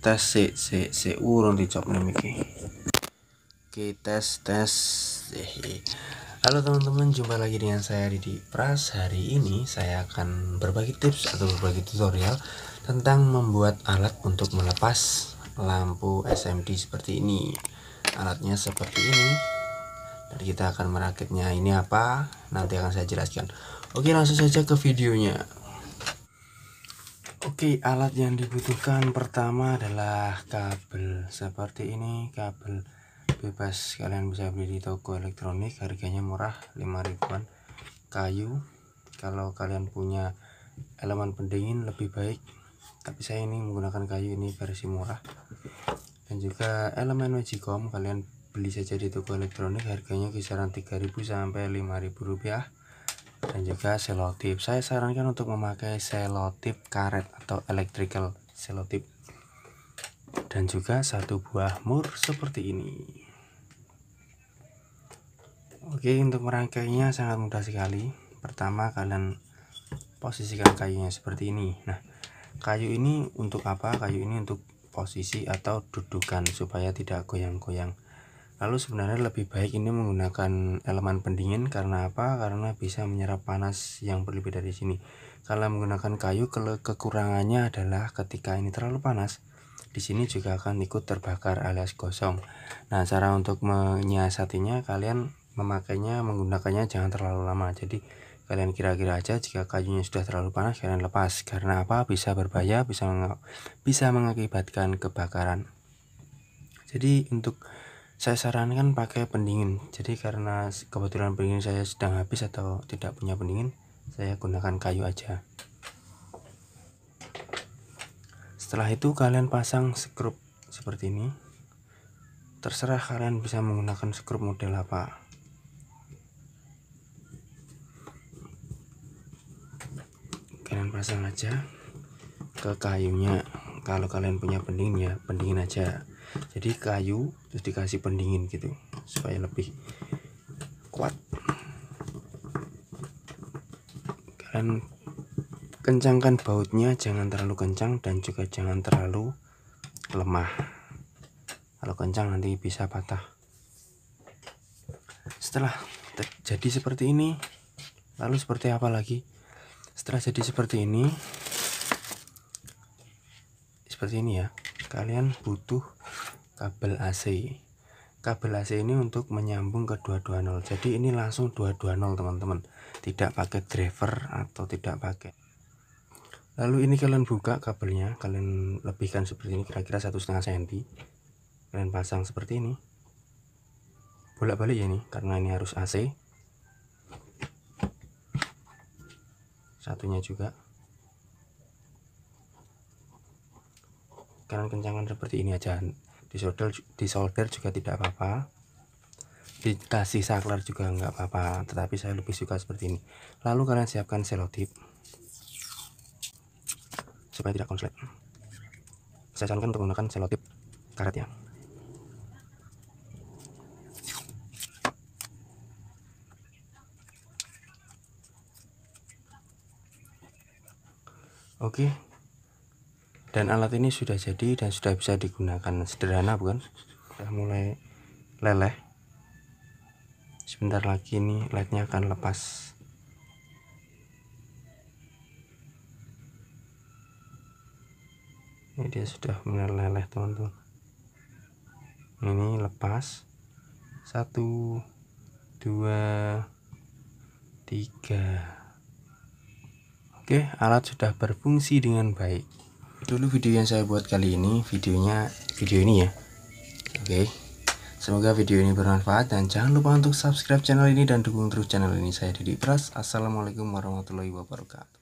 tes si si si urun dicop nih miki Oke tes tes Halo teman-teman jumpa lagi dengan saya Didi Pras Hari ini saya akan berbagi tips atau berbagi tutorial Tentang membuat alat untuk melepas lampu SMD seperti ini Alatnya seperti ini Dan kita akan merakitnya ini apa nanti akan saya jelaskan Oke langsung saja ke videonya Oke, alat yang dibutuhkan pertama adalah kabel. Seperti ini kabel bebas kalian bisa beli di toko elektronik, harganya murah, 5 ribuan. Kayu. Kalau kalian punya elemen pendingin lebih baik, tapi saya ini menggunakan kayu ini versi murah. Dan juga elemen magicom kalian beli saja di toko elektronik, harganya kisaran 3000 sampai 5000 rupiah dan juga selotip saya sarankan untuk memakai selotip karet atau electrical selotip dan juga satu buah mur seperti ini oke untuk merangkainya sangat mudah sekali pertama kalian posisikan kayunya seperti ini nah kayu ini untuk apa kayu ini untuk posisi atau dudukan supaya tidak goyang-goyang Lalu sebenarnya lebih baik ini menggunakan elemen pendingin karena apa? Karena bisa menyerap panas yang berlebih dari sini. Kalau menggunakan kayu ke kekurangannya adalah ketika ini terlalu panas, di sini juga akan ikut terbakar alias gosong. Nah, cara untuk menyiasatinya kalian memakainya menggunakannya jangan terlalu lama. Jadi kalian kira-kira aja jika kayunya sudah terlalu panas kalian lepas karena apa? Bisa berbahaya, bisa meng bisa mengakibatkan kebakaran. Jadi untuk saya sarankan pakai pendingin jadi karena kebetulan pendingin saya sedang habis atau tidak punya pendingin saya gunakan kayu aja setelah itu kalian pasang skrup seperti ini terserah kalian bisa menggunakan skrup model apa kalian pasang aja ke kayunya kalau kalian punya pendingin ya pendingin aja jadi kayu terus dikasih pendingin gitu supaya lebih kuat kalian kencangkan bautnya jangan terlalu kencang dan juga jangan terlalu lemah kalau kencang nanti bisa patah setelah jadi seperti ini lalu seperti apa lagi setelah jadi seperti ini seperti ini ya kalian butuh kabel AC kabel AC ini untuk menyambung ke 220 jadi ini langsung 220 teman-teman tidak pakai driver atau tidak pakai lalu ini kalian buka kabelnya kalian lebihkan seperti ini kira-kira satu setengah senti kalian pasang seperti ini bolak-balik ya ini karena ini harus AC satunya juga kalian kencangkan seperti ini aja disolder disolder juga tidak apa-apa dikasih saklar juga enggak apa-apa tetapi saya lebih suka seperti ini lalu kalian siapkan selotip supaya tidak konslet saya sarankan untuk menggunakan selotip karet ya oke okay dan alat ini sudah jadi dan sudah bisa digunakan sederhana bukan sudah mulai leleh sebentar lagi ini lednya akan lepas ini dia sudah mulai leleh teman-teman ini lepas satu dua tiga oke alat sudah berfungsi dengan baik dulu video yang saya buat kali ini videonya video ini ya oke okay. semoga video ini bermanfaat dan jangan lupa untuk subscribe channel ini dan dukung terus channel ini saya Didi Pras Assalamualaikum warahmatullahi wabarakatuh